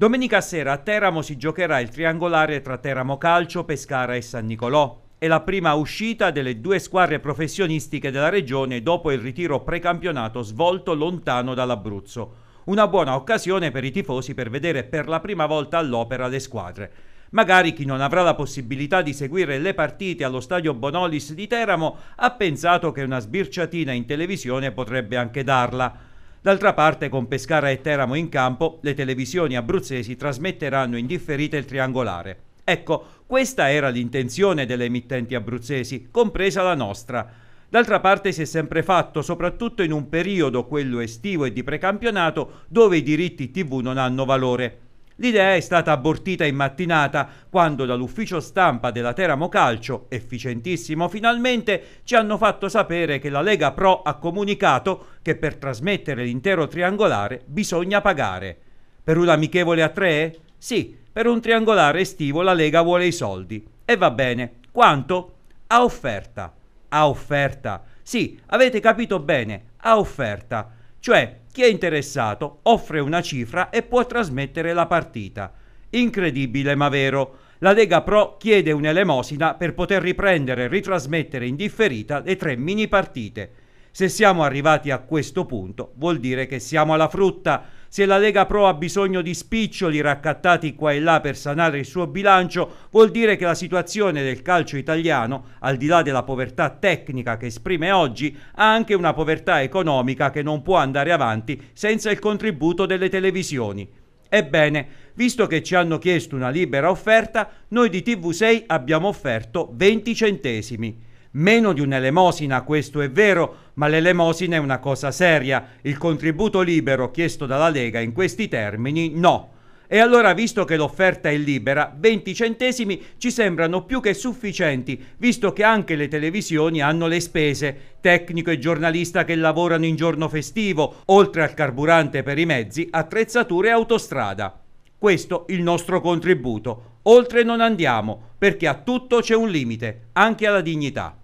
Domenica sera a Teramo si giocherà il triangolare tra Teramo Calcio, Pescara e San Nicolò. È la prima uscita delle due squadre professionistiche della regione dopo il ritiro precampionato svolto lontano dall'Abruzzo. Una buona occasione per i tifosi per vedere per la prima volta all'opera le squadre. Magari chi non avrà la possibilità di seguire le partite allo stadio Bonolis di Teramo ha pensato che una sbirciatina in televisione potrebbe anche darla. D'altra parte, con Pescara e Teramo in campo, le televisioni abruzzesi trasmetteranno in differita il triangolare. Ecco, questa era l'intenzione delle emittenti abruzzesi, compresa la nostra. D'altra parte si è sempre fatto, soprattutto in un periodo, quello estivo e di precampionato, dove i diritti TV non hanno valore. L'idea è stata abortita in mattinata quando dall'ufficio stampa della Teramo Calcio, efficientissimo finalmente, ci hanno fatto sapere che la Lega Pro ha comunicato che per trasmettere l'intero triangolare bisogna pagare. Per un amichevole a tre? Sì, per un triangolare estivo la Lega vuole i soldi. E va bene. Quanto? A offerta. A offerta. Sì, avete capito bene, a offerta. Cioè, chi è interessato offre una cifra e può trasmettere la partita. Incredibile ma vero. La Lega Pro chiede un'elemosina per poter riprendere e ritrasmettere in differita le tre mini partite. Se siamo arrivati a questo punto vuol dire che siamo alla frutta. Se la Lega Pro ha bisogno di spiccioli raccattati qua e là per sanare il suo bilancio, vuol dire che la situazione del calcio italiano, al di là della povertà tecnica che esprime oggi, ha anche una povertà economica che non può andare avanti senza il contributo delle televisioni. Ebbene, visto che ci hanno chiesto una libera offerta, noi di TV6 abbiamo offerto 20 centesimi meno di un'elemosina, questo è vero, ma l'elemosina è una cosa seria. Il contributo libero chiesto dalla Lega in questi termini no. E allora, visto che l'offerta è libera, 20 centesimi ci sembrano più che sufficienti, visto che anche le televisioni hanno le spese, tecnico e giornalista che lavorano in giorno festivo, oltre al carburante per i mezzi, attrezzature e autostrada. Questo il nostro contributo. Oltre non andiamo, perché a tutto c'è un limite, anche alla dignità.